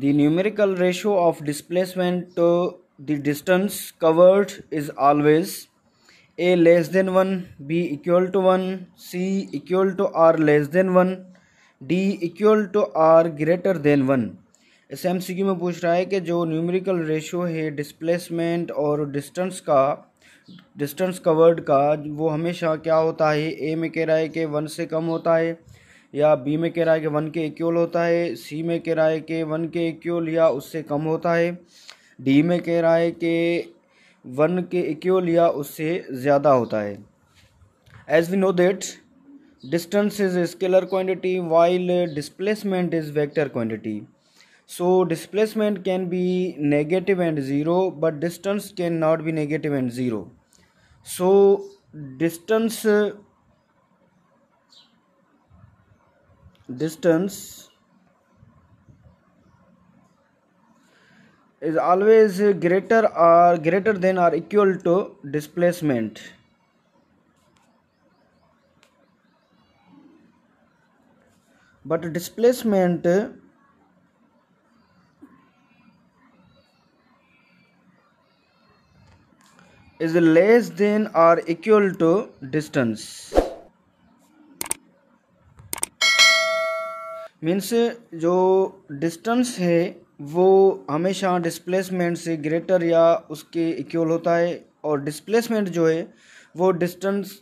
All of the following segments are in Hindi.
The numerical ratio of displacement to the distance covered is always a less than 1, b equal to 1, c equal to r less than 1, d equal to r greater than 1. इस एम सी क्यू में पूछ रहा है कि जो न्यूमेरिकल रेशो है डिस्प्लेसमेंट और डिस्टेंस का डिस्टेंस कवर्ड का वो हमेशा क्या होता है ए में कह रहा है कि वन से कम होता है या बी में कह रहा है कि वन के इक्वल होता है सी में कह रहा है कि वन के इक्वल या उससे कम होता है डी में कह रहा है कि वन के इक्वल या उससे ज़्यादा होता है as we know that distance is scalar quantity while displacement is vector quantity displacement can be negative and zero but distance cannot be negative and zero so distance distance is always greater or greater than or equal to displacement but displacement is less than or equal to distance means जो डिस्टेंस है वो हमेशा डिस्प्लेसमेंट से ग्रेटर या उसके इक्वल होता है और डिस्प्लेसमेंट जो है वो डिस्टेंस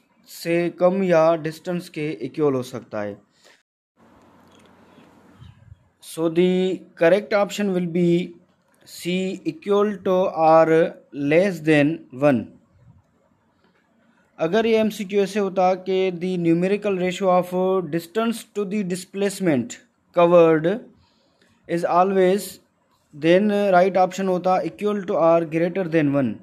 से कम या डिस्टेंस के इक्वल हो सकता है so the correct option will be C equal to or less than one अगर ये क्यू ऐसे होता कि the numerical ratio of distance to the displacement covered is always then right option होता equal to or greater than one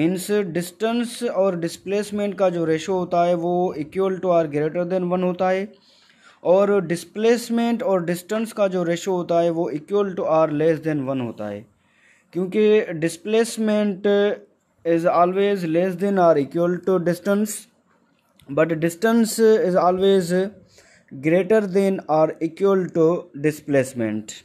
means distance और डिस्प्लेसमेंट का जो रेशो होता है वो equal to or greater than one होता है और डिस्प्लेसमेंट और डिस्टेंस का जो रेशो होता है वो equal to or less than one होता है क्योंकि displacement is always less than or equal to distance but distance is always greater than or equal to displacement